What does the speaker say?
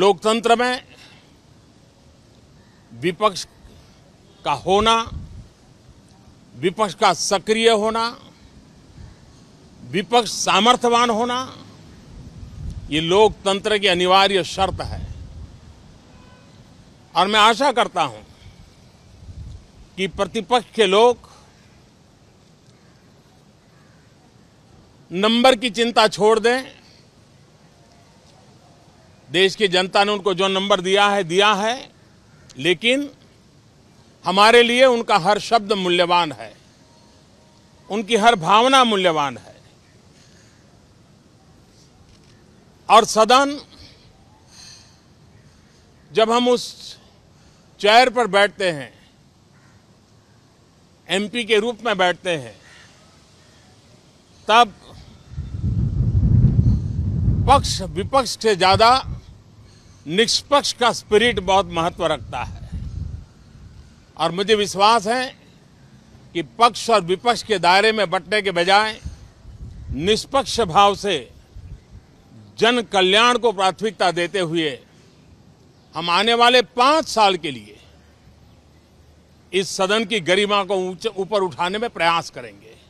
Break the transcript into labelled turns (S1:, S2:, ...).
S1: लोकतंत्र में विपक्ष का होना विपक्ष का सक्रिय होना विपक्ष सामर्थ्यवान होना ये लोकतंत्र की अनिवार्य शर्त है और मैं आशा करता हूं कि प्रतिपक्ष के लोग नंबर की चिंता छोड़ दें देश की जनता ने उनको जो नंबर दिया है दिया है लेकिन हमारे लिए उनका हर शब्द मूल्यवान है उनकी हर भावना मूल्यवान है और सदन जब हम उस चेयर पर बैठते हैं एमपी के रूप में बैठते हैं तब पक्ष विपक्ष से ज़्यादा निष्पक्ष का स्पिरिट बहुत महत्व रखता है और मुझे विश्वास है कि पक्ष और विपक्ष के दायरे में बंटने के बजाय निष्पक्ष भाव से जन कल्याण को प्राथमिकता देते हुए हम आने वाले पांच साल के लिए इस सदन की गरिमा को ऊपर उठाने में प्रयास करेंगे